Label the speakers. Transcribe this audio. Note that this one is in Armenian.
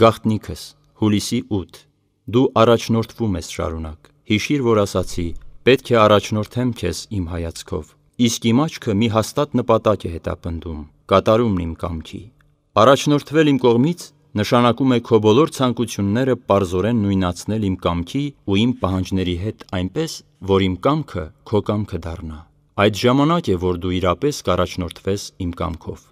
Speaker 1: Գաղտնիքս հուլիսի 8 դու առաջնորդվում ես շարունակ հիշիր որ ասացի պետք է առաջնորդեմ քեզ իմ հայացքով իսկ իմ աչքը մի հաստատ նպատակ է հետապնդում կատարումն իմ կամքի առաջնորդվել իմ կողմից նշանակում է քո բոլոր ցանկությունները parzորեն նույնացնել իմ կամքի ու իմ պահանջների հետ այնպես, որ իմ կամքը քո կամքը դառնա։ Այդ ժամանակ է, որ դու իրապես կառաջնորդվես իմ կամքով։